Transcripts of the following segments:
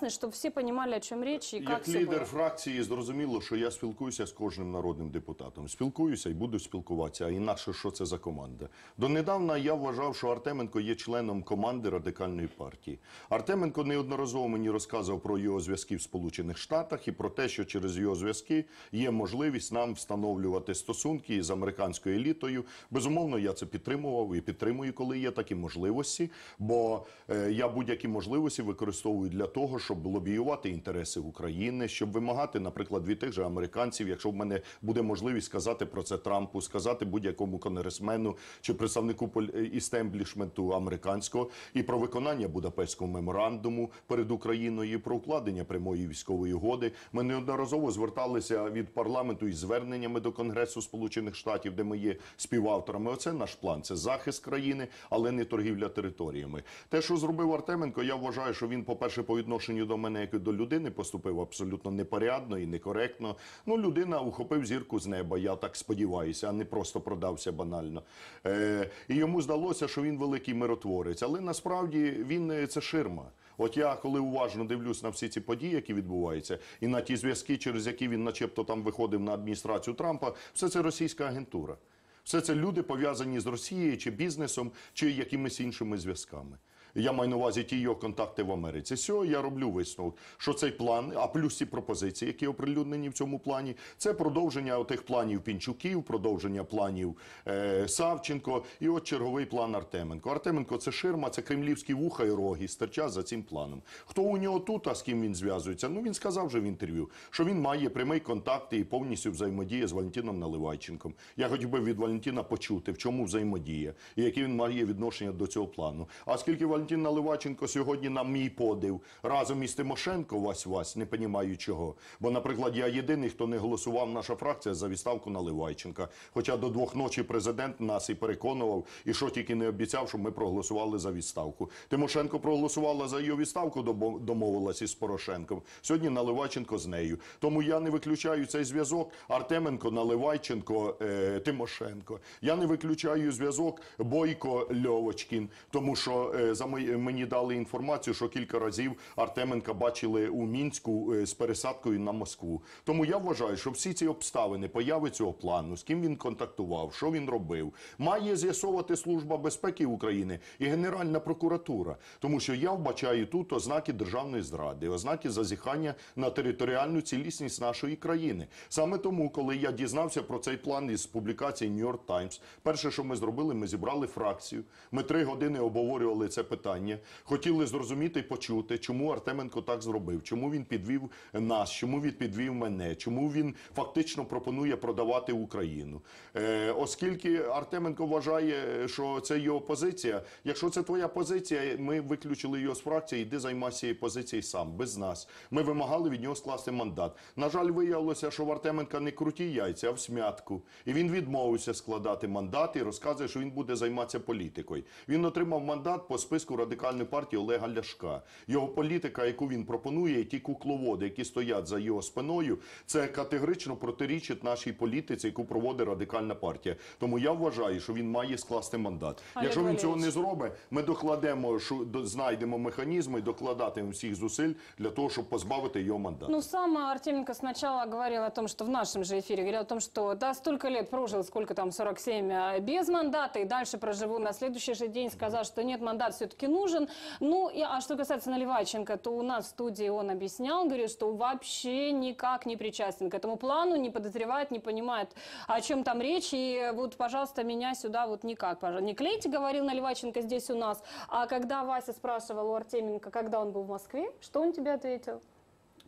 прекрасный, чтобы всі понимали, о чем речь и как Як все лідер было. фракції зрозуміло, що я спілкуюся з кожним народним депутатом. Спілкуюся і буду спілкуватися. А інакше що це за команда? Донедавна я вважав, що Артеменко є членом команди радикальної партії. Артеменко неодноразово мені розказував про його зв'язки в Сполучених Штатах і про те, що через його зв'язки є можливість нам встановлювати стосунки з американською елітою. Безумовно, я це підтримував і підтримую, коли є такі можливості. Бо е, я будь-які можливості використовую для того, щоб лобіювати інтереси України, щоб вимагати, наприклад, від тих же американців, якщо в мене буде можливість сказати про це Трампу, сказати будь-якому конгресмену чи представнику е, істемблішменту американського і про виконання Будапештського меморандуму перед Україною, про укладення прямої військової угоди. Ми неодноразово зверталися від парламенту із зверненнями до Конгресу Сполучених Штатів, де ми є співавторами. Оце наш план. Це захист країни, але не торгівля територіями. Те, що зробив Артеменко, я вважаю, що він, по перше, по відношенню відношенню до мене, як і до людини, поступив абсолютно непорядно і некоректно. Ну, людина ухопив зірку з неба, я так сподіваюся, а не просто продався банально. Е, І йому здалося, що він великий миротворець, але насправді він е, це ширма. От я коли уважно дивлюсь на всі ці події, які відбуваються, і на ті зв'язки, через які він, начебто, там виходив на адміністрацію Трампа, все це російська агентура. Все це люди пов'язані з Росією чи бізнесом, чи якимись іншими зв'язками. Я маю на увазі ті його контакти в Америці. Сьо я роблю висновок, що цей план, а плюс ці пропозиції, які оприлюднені в цьому плані, це продовження тих планів Пінчуків, продовження планів е, Савченко і от черговий план Артеменко. Артеменко це ширма, це кремлівські вуха і роги стерчать за цим планом. Хто у нього тут, а з ким він зв'язується? Ну він сказав вже в інтерв'ю, що він має прямий контакт і повністю взаємодіє з Валентином Наливайченком. Я хотів би від Валентина почути, в чому взаємодія і яке він має відношення до цього плану. А скільки Валентин Валентин Наливаченко сьогодні, на мій подив, разом із Тимошенко Вась Вась, не понімаю чого. Бо, наприклад, я єдиний, хто не голосував наша фракція за відставку Наливайченка. Хоча до двох ночі президент нас і переконував, і що тільки не обіцяв, що ми проголосували за відставку. Тимошенко проголосувала за її відставку, домовилася із Порошенком. Сьогодні Наливайченко з нею. Тому я не виключаю цей зв'язок. Артеменко, Наливайченко, е, Тимошенко. Я не виключаю зв'язок Бойко Льовочкін, тому що е, за ми мені дали інформацію, що кілька разів Артеменка бачили у мінську е, з пересадкою на Москву. Тому я вважаю, що всі ці обставини появи цього плану, з ким він контактував, що він робив, має з'ясовувати служба безпеки України і Генеральна прокуратура, тому що я вбачаю тут ознаки державної зради, ознаки зазіхання на територіальну цілісність нашої країни. Саме тому, коли я дізнався про цей план із публікації New York Times, перше, що ми зробили, ми зібрали фракцію. Ми три години обговорювали це питання питання, хотіли зрозуміти і почути, чому Артеменко так зробив, чому він підвів нас, чому він підвів мене, чому він фактично пропонує продавати Україну. Е, Оскільки Артеменко вважає, що це його позиція. Якщо це твоя позиція, ми виключили його з фракції, йди займайся цією позицією сам без нас. Ми вимагали від нього скласти мандат. На жаль, виявилося, що в Артеменка не круті яйця, а в смятку. І він відмовився складати мандат і розказує, що він буде займатися політикою. Він отримав мандат по списку повістку радикальну партію Олега Ляшка. Його політика, яку він пропонує, і ті кукловоди, які стоять за його спиною, це категорично протирічить нашій політиці, яку проводить радикальна партія. Тому я вважаю, що він має скласти мандат. А Якщо він цього не зробить, ми докладемо що знайдемо механізми, докладатимо всіх зусиль для того, щоб позбавити його мандат. Ну сама Артеменко спочатку говорила о том, що в нашому же ефірі говорила о том, що да стільки лет прожив, скільки там 47 э, без мандата, і далі проживу на наступний же день сказав, що ні, мандат все таки все-таки нужен. Ну, и, а что касается Наливаченко, то у нас в студии он объяснял, говорит, что вообще никак не причастен к этому плану, не подозревает, не понимает, о чем там речь. И вот, пожалуйста, меня сюда вот никак, пожалуйста, не клейте, говорил Наливаченко здесь у нас. А когда Вася спрашивал у Артеменко, когда он был в Москве, что он тебе ответил?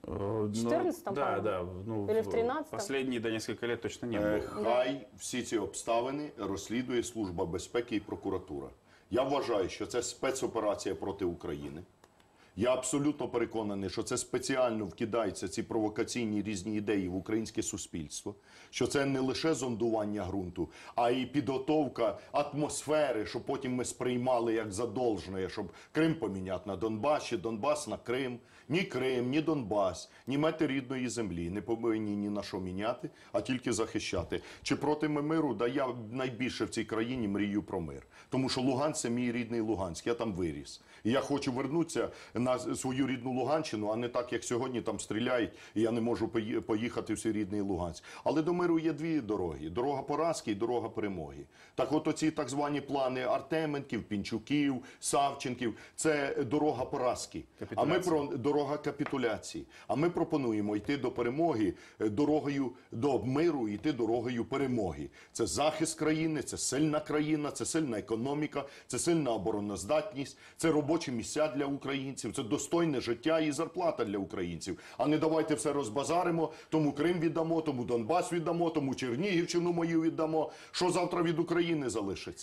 Э, в 14 ну, Да, да. Ну, Или в 13 Последние до нескольких лет точно не э, було. Хай все эти обставины расследует Служба безопасности и прокуратура. Я вважаю, що це спецоперація проти України. Я абсолютно переконаний, що це спеціально вкидаються ці провокаційні різні ідеї в українське суспільство, що це не лише зондування ґрунту, а й підготовка атмосфери, що потім ми сприймали як задовжне, щоб Крим поміняти на Донбасі, Донбас на Крим, ні Крим, ні Донбас, ні мети рідної землі не повинні ні на що міняти, а тільки захищати. Чи проти ми миру? Да я найбільше в цій країні мрію про мир. Тому що Луганськ – це мій рідний Луганськ. Я там виріс. І я хочу вернутися на свою рідну Луганщину, а не так, як сьогодні там стріляють, і я не можу поїхати в свій рідний Луганськ. Але до миру є дві дороги: дорога поразки і дорога перемоги. Так, от оці так звані плани Артеменків, Пінчуків, Савченків це дорога поразки. А ми про дорога капітуляції. А ми пропонуємо йти до перемоги е, дорогою до миру, йти дорогою перемоги. Це захист країни, це сильна країна, це сильна економіка, це сильна обороноздатність, це робочі місця для українців, це достойне життя і зарплата для українців. А не давайте все розбазаримо. Тому Крим віддамо, тому Донбас віддамо, тому Чернігівщину мою віддамо. Що завтра від України залишиться?